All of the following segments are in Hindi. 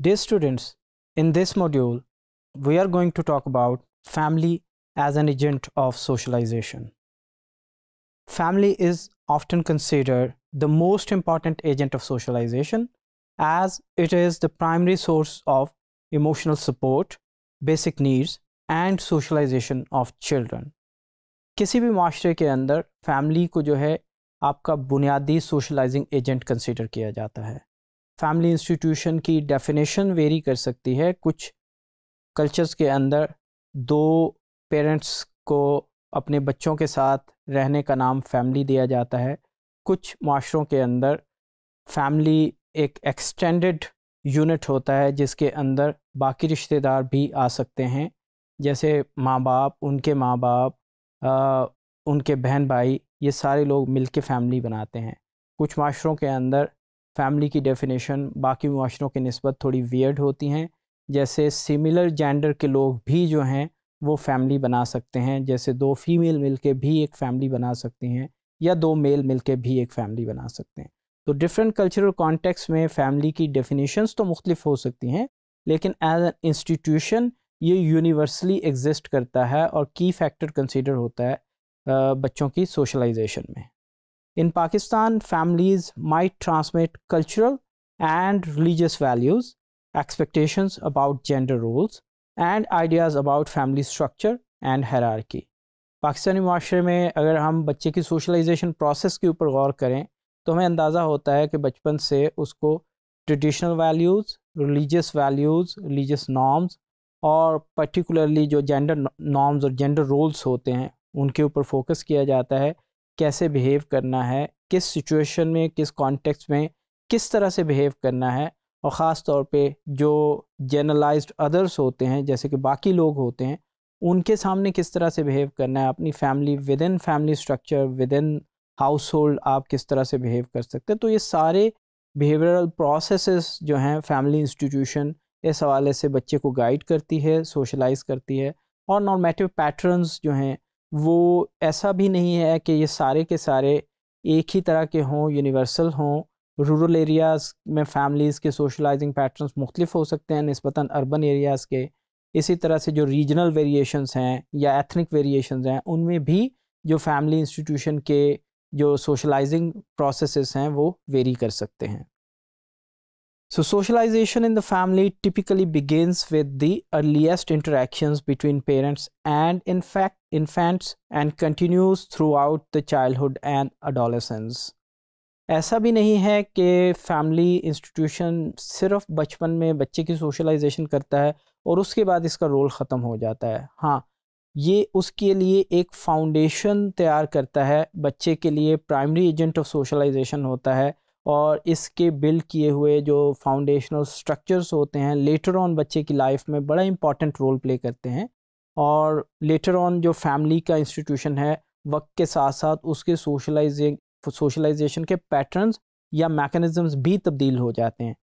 Dear students, in this module, we are going to talk about family as an agent of socialization. Family is often considered the most important agent of socialization as it is the primary source of emotional support, basic needs, and socialization of children. किसी भी माशरे के अंदर फैमिली को जो है आपका बुनियादी सोशलाइजिंग एजेंट कंसीडर किया जाता है फैमिली इंस्टीट्यूशन की डेफिनेशन वेरी कर सकती है कुछ कल्चर्स के अंदर दो पेरेंट्स को अपने बच्चों के साथ रहने का नाम फैमिली दिया जाता है कुछ माशरों के अंदर फैमिली एक एक्सटेंडेड यूनिट होता है जिसके अंदर बाकी रिश्तेदार भी आ सकते हैं जैसे माँ बाप उनके माँ बाप उनके बहन भाई ये सारे लोग मिल के फैमिली बनाते हैं कुछ माशरों के अंदर फैमिली की डेफिनेशन बाकी माशरों के नस्बत थोड़ी वियर्ड होती हैं जैसे सिमिलर जेंडर के लोग भी जो हैं वो फैमिली बना सकते हैं जैसे दो फीमेल मिलके भी एक फैमिली बना सकती हैं या दो मेल मिलके भी एक फैमिली बना सकते हैं तो डिफरेंट कल्चरल कॉन्टेक्स में फैमिली की डेफिनेशंस तो मुख्तलिफ हो सकती हैं लेकिन एज एन इंस्टीट्यूशन ये यूनिवर्सली एग्जिस्ट करता है और की फैक्टर कंसिडर होता है बच्चों की सोशलाइजेशन में In Pakistan, families might transmit cultural and religious values, expectations about gender roles, and ideas about family structure and hierarchy. Pakistani माशरे में अगर हम बच्चे की सोशलाइजेशन प्रोसेस के ऊपर गौर करें तो हमें अंदाज़ा होता है कि बचपन से उसको traditional values religious values religious norms और पर्टिकुलरली जो जेंडर नॉर्म्स और जेंडर रोल्स होते हैं उनके ऊपर फोकस किया जाता है कैसे बिहेव करना है किस सिचुएशन में किस कॉन्टेक्स्ट में किस तरह से बिहेव करना है और ख़ास तौर पे जो जनरलाइज अदर्स होते हैं जैसे कि बाकी लोग होते हैं उनके सामने किस तरह से बिहेव करना है अपनी family within family structure within household आप किस तरह से बिहेव कर सकते हैं तो ये सारे बिहेवियरल प्रोसेस जो हैं फैमिली इंस्टीट्यूशन इस हवाले से बच्चे को गाइड करती है सोशलाइज करती है और नॉर्मेटिव पैटर्नस जो हैं वो ऐसा भी नहीं है कि ये सारे के सारे एक ही तरह के हों यूनिवर्सल हों रूरल एरियाज़ में फैमिलीज़ के सोशलाइजिंग पैटर्न्स मुख्तलिफ हो सकते हैं नस्बता अर्बन एरियाज़ के इसी तरह से जो रीजनल वेरिएशंस हैं या एथनिक वेरिएशंस हैं उनमें भी जो फैमिली इंस्टीट्यूशन के जो सोशलाइजिंग प्रोसेसेस हैं वो वेरी कर सकते हैं so socialization in the family typically begins with the earliest between parents and in fact continues throughout the childhood and adolescence ऐसा भी नहीं है कि फैमिली इंस्टीट्यूशन सिर्फ बचपन में बच्चे की सोशलाइजेशन करता है और उसके बाद इसका रोल ख़त्म हो जाता है हाँ ये उसके लिए एक फाउंडेशन तैयार करता है बच्चे के लिए प्राइमरी एजेंट ऑफ सोशलाइजेशन होता है और इसके बिल्ड किए हुए जो फाउंडेशनल स्ट्रक्चर्स होते हैं लेटर ऑन बच्चे की लाइफ में बड़ा इंपॉर्टेंट रोल प्ले करते हैं और लेटर ऑन जो फैमिली का इंस्टीट्यूशन है वक्त के साथ साथ उसके सोशलाइजिंग सोशलाइजेशन के पैटर्न्स या मैकेनिज़म्स भी तब्दील हो जाते हैं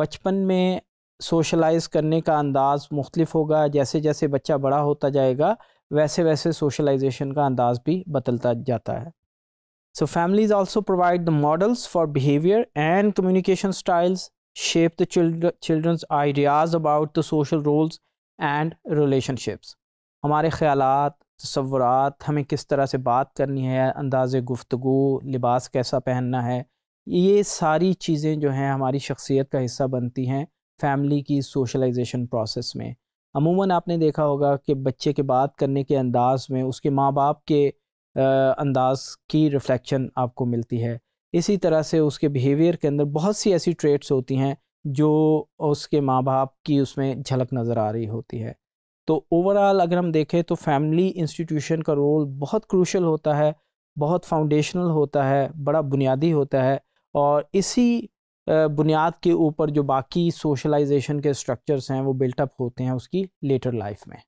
बचपन में सोशलाइज करने का अंदाज़ मुख्तलिफ होगा जैसे जैसे बच्चा बड़ा होता जाएगा वैसे वैसे सोशलाइजेशन का अंदाज़ भी बदलता जाता है so families also provide the models for behaviour and communication styles shape the children's ideas about the social roles and relationships हमारे ख्याल तस्वुरात हमें किस तरह से बात करनी है अंदाज़ गुफ्तु लिबास कैसा पहनना है ये सारी चीज़ें जो हैं हमारी शख्सियत का हिस्सा बनती हैं फैमिली की सोशलाइजेशन प्रोसेस में अमूमन आपने देखा होगा कि बच्चे के बात करने के अंदाज़ में उसके माँ बाप के अंदाज़ की रिफ्लेक्शन आपको मिलती है इसी तरह से उसके बिहेवियर के अंदर बहुत सी ऐसी ट्रेट्स होती हैं जो उसके माँ बाप की उसमें झलक नज़र आ रही होती है तो ओवरऑल अगर हम देखें तो फैमिली इंस्टीट्यूशन का रोल बहुत क्रूशल होता है बहुत फाउंडेशनल होता है बड़ा बुनियादी होता है और इसी बुनियाद के ऊपर जो बाकी सोशलाइजेशन के स्ट्रक्चर्स हैं वो बिल्टअप होते हैं उसकी लेटर लाइफ में